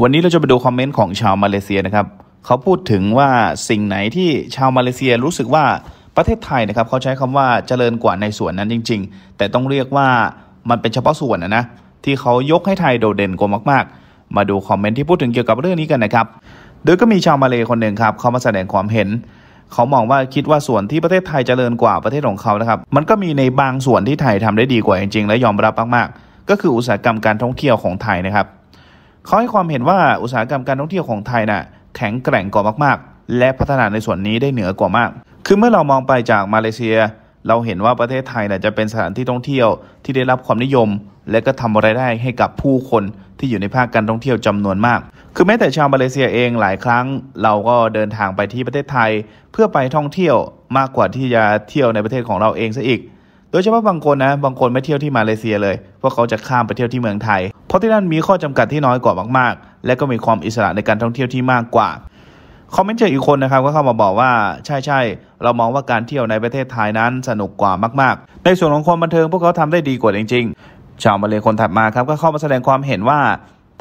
วันนี้เราจะไปดูคอมเมนต์ของชาวมาเลเซียนะครับ เขาพูดถึงว่าสิ่งไหนที่ชาวมาเลเซียรู้สึกว่าประเทศไทยนะครับ เขาใช้คำว่าเจริญกว่าในส่วนนั้นจริงๆ แต่ต้องเรียกว่ามันเป็นเฉพาะส่วนนะนะที่เขายกให้ไทยโดดเด่นกว่ามากๆ มาดูคอมเมนต์ที่พูดถึงเกี่ยวกับเรื่องนี้กันนะครับ โดยก็มีชาวมาเลยคนหนึ่งครับ เขามาแสดงความเห็น เขามองว่าคิดว่าส่วนที่ประเทศไทยเจริญกว่าประเทศของเขานะครับ มันก็มีในบางส่วนที่ไทยทำได้ดีกว่าจริงๆ และยอมรับมากๆ ก็คืออุตสาหกรรมการท่องเที่ยวของไทยนะครับเขาให้ความเห็นว่าอุตสาหกรรมการท่องเที่ยวของไทยนะ่ะแข็งแกร่งกว่ามากๆ และพัฒนาในส่วนนี้ได้เหนือกว่ามาก คือเมื่อเรามองไปจากมาเลเซีย เราเห็นว่าประเทศไทยนะ่ะจะเป็นสถานที่ท่องเที่ยวที่ได้รับความนิยม และก็ทำไรายได้ให้กับผู้คนที่อยู่ในภาคการท่องเที่ยวจำนวนมาก คือแม้แต่ชาวมาเลเซียเองหลายครั้ง เราก็เดินทางไปที่ประเทศไทย เพื่อไปท่องเที่ยวมากกว่าที่จะเที่ยวในประเทศของเราเองซะอีกโดยเฉพาะบางคนนะบางคนไม่เที่ยวที่มาเลเซียเลยเพราะเขาจะข้ามไปเที่ยวที่เมืองไทย เพราะที่นั่นมีข้อจำกัดที่น้อยกว่ามากๆ และก็มีความอิสระในการท่องเที่ยวที่มากกว่าคอมเมนต์เจออีกคนนะครับก็เข้ามาบอกว่า ใช่ใช่เรามองว่าการเที่ยวในประเทศไทยนั้นสนุกกว่ามากๆ ในส่วนของความบันเทิงพวกเขาทำได้ดีกว่าจริงๆชาวมาเลยคนถัดมาครับก็เข้ามาแสดงความเห็นว่า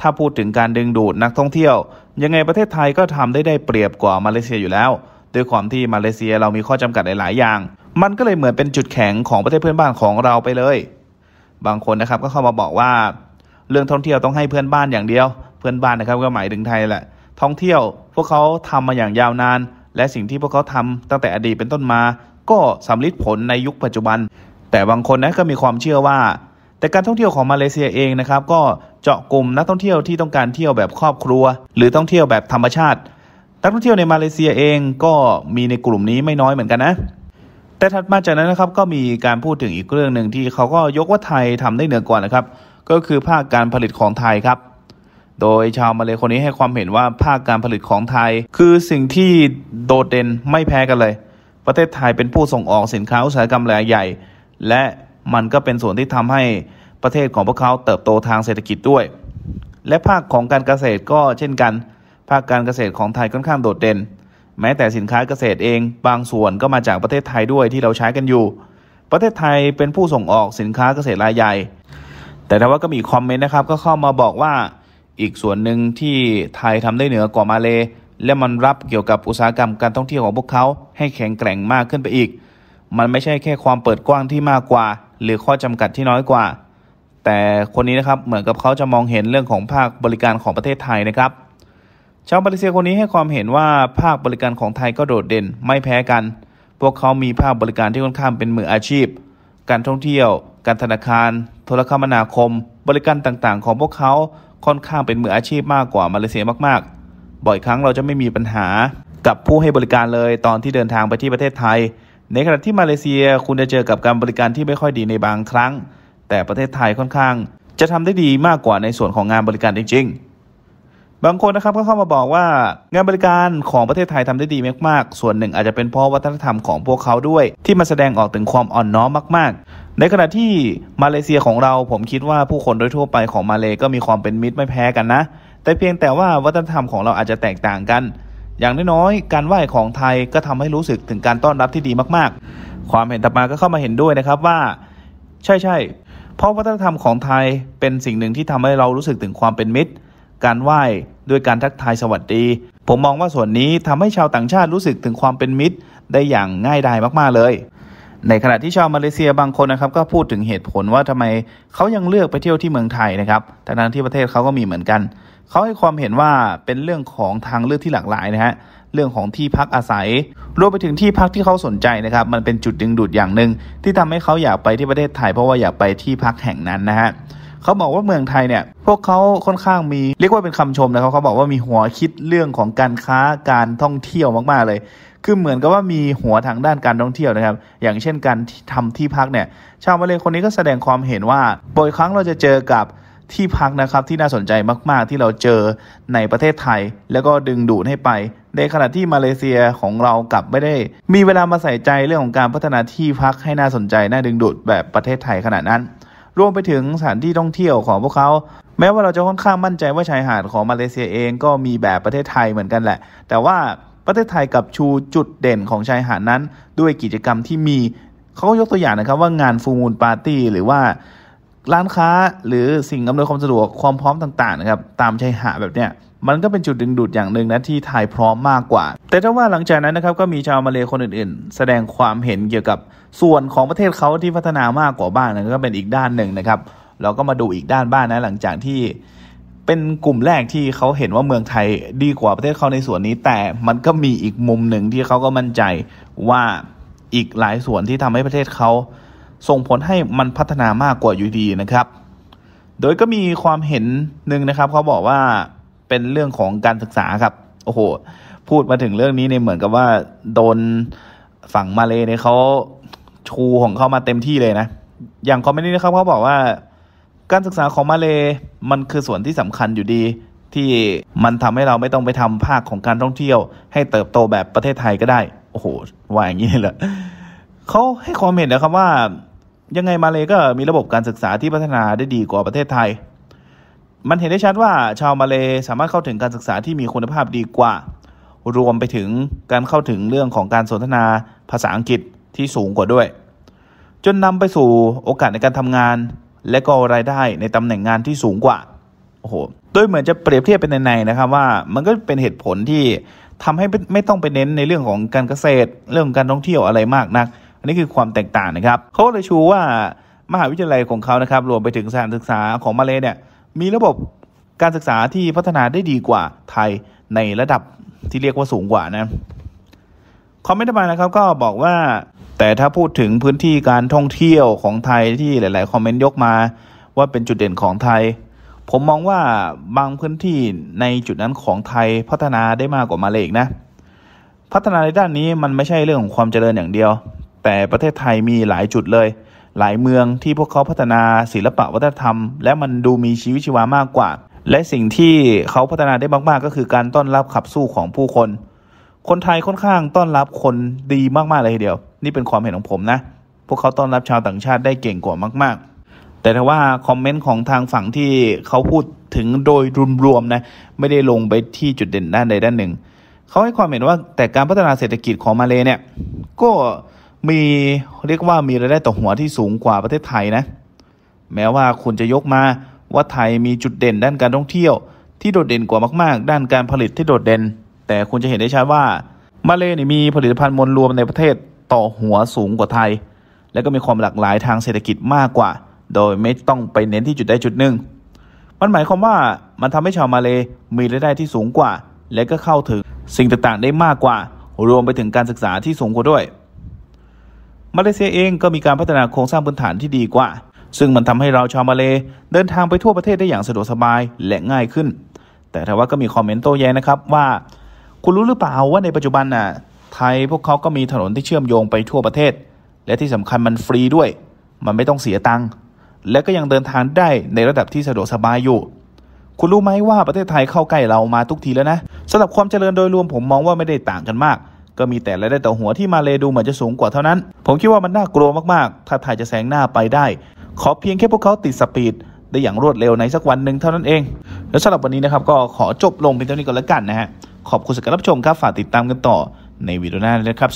ถ้าพูดถึงการดึงดูดนักท่องเที่ยว ยังไงประเทศไทยก็ทำได้ได้เปรียบกว่ามาเลเซียอยู่แล้วด้วยความที่มาเลเซียเรามีข้อจำกัดหลายๆอย่างมันก็เลยเหมือนเป็นจุดแข็งของประเทศเพื่อนบ้านของเราไปเลย บางคนนะครับก็เข้ามาบอกว่า เรื่องท่องเที่ยวต้องให้เพื่อนบ้านอย่างเดียว เพื่อนบ้านนะครับก็หมายถึงไทยแหละ ท่องเที่ยวพวกเขาทำมาอย่างยาวนาน และสิ่งที่พวกเขาทำตั้งแต่อดีตเป็นต้นมา ก็สำลิดผลในยุคปัจจุบัน แต่บางคนนะก็มีความเชื่อว่า แต่การท่องเที่ยวของมาเลเซียเองนะครับก็เจาะกลุ่มนักท่องเที่ยวที่ต้องการเที่ยวแบบครอบครัว หรือท่องเที่ยวแบบธรรมชาตินักท่องเที่ยวในมาเลเซียเองก็มีในกลุ่มนี้ไม่น้อยเหมือนกันนะแต่ถัดมาจากนั้นนะครับก็มีการพูดถึงอีกเรื่องหนึ่งที่เขาก็ยกว่าไทยทำได้เหนือกว่านะครับก็คือภาคการผลิตของไทยครับ โดยชาวมาเลคนนี้ให้ความเห็นว่าภาคการผลิตของไทย คือสิ่งที่โดดเด่นไม่แพ้กันเลย ประเทศไทยเป็นผู้ส่งออกสินค้า อุตสาหกรรมรายใหญ่ และมันก็เป็นส่วนที่ทำให้ประเทศของพวกเขา เติบโตทางเศรษฐกิจด้วย และภาคของการเกษตรก็เช่นกัน ภาคการเกษตรของไทยค่อนข้างโดดเด่นแม้แต่สินค้าเกษตรเองบางส่วนก็มาจากประเทศไทยด้วยที่เราใช้กันอยู่ ประเทศไทยเป็นผู้ส่งออกสินค้าเกษตรรายใหญ่ แต่าว่าก็มีคอมเมนต์นะครับ ก็เข้ามาบอกว่า อีกส่วนหนึ่งที่ไทยทำได้เหนือกว่ามาเล และมันรับเกี่ยวกับอุตสาหกรรมการท่องเที่ยวของพวกเขาให้แข็งแกร่งมากขึ้นไปอีก มันไม่ใช่แค่ความเปิดกว้างที่มากกว่า หรือข้อจำกัดที่น้อยกว่า แต่คนนี้นะครับเหมือนกับเขาจะมองเห็นเรื่องของภาคบริการของประเทศไทยนะครับชาวมาเลเซียคนนี้ให้ความเห็นว่าภาคบริการของไทยก็โดดเด่นไม่แพ้กัน พวกเขามีภาคบริการที่ค่อนข้างเป็นมืออาชีพ การท่องเที่ยว การธนาคาร โทรคมนาคม บริการต่างๆ ของพวกเขาค่อนข้างเป็นมืออาชีพมากกว่ามาเลเซียมาก ๆ บ่อยครั้งเราจะไม่มีปัญหากับผู้ให้บริการเลยตอนที่เดินทางไปที่ประเทศไทย ในขณะที่มาเลเซียคุณจะเจอกับการบริการที่ไม่ค่อยดีในบางครั้ง แต่ประเทศไทยค่อนข้าง จะทำได้ดีมากกว่าในส่วนของงานบริการจริงๆบางคนนะครับก็เข้ามาบอกว่างานบริการของประเทศไทยทำได้ดีมากๆ ส่วนหนึ่งอาจจะเป็นเพราะวัฒนธรรมของพวกเขาด้วย ที่มาแสดงออกถึงความอ่อนน้อมมาก ๆ ในขณะที่มาเลเซียของเราผมคิดว่าผู้คนโดยทั่วไปของมาเลก็มีความเป็นมิตรไม่แพ้กันนะ แต่เพียงแต่ว่าวัฒนธรรมของเราอาจจะแตกต่างกัน อย่างน้อยๆการไหว้ของไทยก็ทำให้รู้สึกถึงการต้อนรับที่ดีมาก ๆ ความเห็นต่อมาก็เข้ามาเห็นด้วยนะครับว่า ใช่ใช่เพราะวัฒนธรรมของไทยเป็นสิ่งหนึ่งที่ทำให้เรารู้สึกถึงความเป็นมิตรการไหว้ด้วยการทักทายสวัสดี ผมมองว่าส่วนนี้ทำให้ชาวต่างชาติรู้สึกถึงความเป็นมิตร ได้อย่างง่ายดายมากๆเลย ในขณะที่ชาวมาเลเซียบางคนนะครับก็พูดถึงเหตุผลว่าทำไมเขายังเลือกไปเที่ยวที่เมืองไทยนะครับแต่ทั้งที่ประเทศเขาก็มีเหมือนกัน เขาให้ความเห็นว่าเป็นเรื่องของทางเลือกที่หลากหลายนะฮะเรื่องของที่พักอาศัย รวมไปถึงที่พักที่เขาสนใจนะครับ มันเป็นจุดดึงดูดอย่างหนึ่งที่ทำให้เขาอยากไปที่ประเทศไทยเพราะว่าอยากไปที่พักแห่งนั้นนะฮะเขาบอกว่าเมืองไทยเนี่ยพวกเขาค่อนข้างมีเรียกว่าเป็นคำชมนะครับเขาบอกว่ามีหัวคิดเรื่องของการค้าการท่องเที่ยวมาก ๆเลยคือเหมือนกับว่ามีหัวทางด้านการท่องเที่ยวนะครับ อย่างเช่นการทำที่พักเนี่ยชาวมาเลยคนนี้ก็แสดงความเห็นว่าบ่อยครั้งเราจะเจอกับที่พักนะครับที่น่าสนใจมาก ๆที่เราเจอในประเทศไทย แล้วก็ดึงดูดให้ไป ในขณะที่มาเลเซียของเรากลับไม่ได้ มีเวลามาใส่ใจเรื่องของการพัฒนาที่พักให้น่าสนใจน่าดึงดูดแบบประเทศไทยขนาดนั้นรวมไปถึงสถานที่ท่องเที่ยวของพวกเขา แม้ว่าเราจะค่อนข้างมั่นใจว่าชายหาดของมาเลเซียเองก็มีแบบประเทศไทยเหมือนกันแหละ แต่ว่าประเทศไทยกับชูจุดเด่นของชายหาดนั้นด้วยกิจกรรมที่มีเขาก็ยกตัวอย่างนะครับว่างานฟูมูลปาร์ตี้หรือว่า ร้านค้าหรือสิ่งอำนวยความสะดวกความพร้อมต่างๆนะครับตามชายหาดแบบเนี้ยมันก็เป็นจุดดึงดูดอย่างหนึ่งนะที่ไทยพร้อมมากกว่า แต่ถ้าว่าหลังจากนั้นนะครับก็มีชาวมาเลยคนอื่น ๆ แสดงความเห็นเกี่ยวกับส่วนของประเทศเขาที่พัฒนามากกว่าบ้างนะก็เป็นอีกด้านหนึ่งนะครับ เราก็มาดูอีกด้านบ้างนะ หลังจากที่เป็นกลุ่มแรกที่เขาเห็นว่าเมืองไทยดีกว่าประเทศเขาในส่วนนี้ แต่มันก็มีอีกมุมหนึ่งที่เขาก็มั่นใจว่าอีกหลายส่วนที่ทำให้ประเทศเขาส่งผลให้มันพัฒนามากกว่าอยู่ดีนะครับ โดยก็มีความเห็นหนึ่งนะครับเขาบอกว่าเป็นเรื่องของการศึกษาครับโอ้โห พูดมาถึงเรื่องนี้เนี่ยเหมือนกับว่า โดนฝั่งมาเลเนี่ยเขาชูของเขามาเต็มที่เลยนะอย่างคอมเมนต์นี้นะครับเขาบอกว่า การศึกษาของมาเลมันคือส่วนที่สำคัญอยู่ดี ที่มันทำให้เราไม่ต้องไปทำภาคของการท่องเที่ยว ให้เติบโตแบบประเทศไทยก็ได้โอ้โหว่าอย่างนี้เหรอเขาให้ความเห็นนะครับว่ายังไงมาเลก็มีระบบการศึกษาที่พัฒนาได้ดีกว่าประเทศไทยมันเห็นได้ชัดว่าชาวมาเลสามารถเข้าถึงการศึกษาที่มีคุณภาพดีกว่า รวมไปถึงการเข้าถึงเรื่องของการสนทนาภาษาอังกฤษที่สูงกว่าด้วย จนนำไปสู่โอกาสในการทำงานและก็รายได้ในตำแหน่งงานที่สูงกว่าโอ้โหโดยเหมือนจะเปรียบเทียบเป็นในในะครับว่า มันก็เป็นเหตุผลที่ทำให้ไม่ต้องไปเน้นในเรื่องของการเกษตร เรื่องการท่องเที่ยวอะไรมากนักอันนี้คือความแตกต่างนะครับเขาเลยชูว่ามหาวิทยาลัยของเขานะครับรวมไปถึงสถานศึกษาของมาเลเนี่ยมีระบบการศึกษาที่พัฒนาได้ดีกว่าไทยในระดับที่เรียกว่าสูงกว่านะคอมเมนต์มานะครับก็บอกว่าแต่ถ้าพูดถึงพื้นที่การท่องเที่ยวของไทยที่หลาย ๆ คอมเมนต์ยกมาว่าเป็นจุดเด่นของไทย ผมมองว่าบางพื้นที่ในจุดนั้นของไทยพัฒนาได้มากกว่ามาเลเซีกนะ พัฒนาในด้านนี้มันไม่ใช่เรื่องของความเจริญอย่างเดียว แต่ประเทศไทยมีหลายจุดเลยหลายเมืองที่พวกเขาพัฒนาศิลปะวัฒนธรรม และมันดูมีชีวิตชีวามากกว่า และสิ่งที่เขาพัฒนาได้มากๆ ก็คือการต้อนรับขับสู้ของผู้คน คนไทยค่อนข้างต้อนรับคนดีมากๆเลยทีเดียว นี่เป็นความเห็นของผมนะพวกเขาต้อนรับชาวต่างชาติได้เก่งกว่ามาก ๆ แต่ถ้าว่าคอมเมนต์ของทางฝั่งที่เขาพูดถึงโดยรวมๆนะไม่ได้ลงไปที่จุดเด่นด้านใดด้านหนึ่งเขาให้ความเห็นว่าแต่การพัฒนาเศรษฐกิจของมาเลเนี่ย ก็มีเรียกว่ามีรายได้ต่อหัวที่สูงกว่าประเทศไทยนะ แม้ว่าคุณจะยกมาว่าไทยมีจุดเด่นด้านการท่องเที่ยว ที่โดดเด่นกว่ามากๆ ด้านการผลิตที่โดดเด่น แต่คุณจะเห็นได้ชัดว่ามาเลเซียมีผลิตภัณฑ์มวลรวมในประเทศต่อหัวสูงกว่าไทย และก็มีความหลากหลายทางเศรษฐกิจมากกว่า โดยไม่ต้องไปเน้นที่จุดใดจุดหนึ่งมันหมายความว่ามันทำให้ชาวมาเลมีรายได้ที่สูงกว่า และก็เข้าถึงสิ่งต่างๆได้มากกว่า รวมไปถึงการศึกษาที่สูงกว่าด้วยมาเลเซียเองก็มีการพัฒนาโครงสร้างพื้นฐานที่ดีกว่า ซึ่งมันทำให้เราชาวมาเล เดินทางไปทั่วประเทศได้อย่างสะดวกสบายและง่ายขึ้น แต่ถ้าว่าก็มีคอมเมนต์โต้แย้งนะครับว่า คุณรู้หรือเปล่าว่าในปัจจุบันน่ะไทยพวกเขาก็มีถนนที่เชื่อมโยงไปทั่วประเทศ และที่สำคัญมันฟรีด้วย มันไม่ต้องเสียตังค์และก็ยังเดินทางได้ในระดับที่สะดวกสบายอยู่ คุณรู้ไหมว่าประเทศไทยเข้าใกล้เรามาทุกทีแล้วนะสำหรับความเจริญโดยรวมผมมองว่าไม่ได้ต่างกันมากก็มีแต่รายได้ต่อหัวที่มาเลดูเหมือนจะสูงกว่าเท่านั้น ผมคิดว่ามันน่ากลัวมากๆ ถ้าไทยจะแซงหน้าไปได้ ขอเพียงแค่พวกเขาติดสปีดได้อย่างรวดเร็วในสักวันหนึ่งเท่านั้นเอง แล้วสำหรับวันนี้นะครับก็ขอจบลงเพียงเท่านี้ก่อนแล้วกันนะฮะ ขอบคุณสำหรับรับชมครับ ฝากติดตามกันต่อ ในวิดีโอหน้าเลยครับ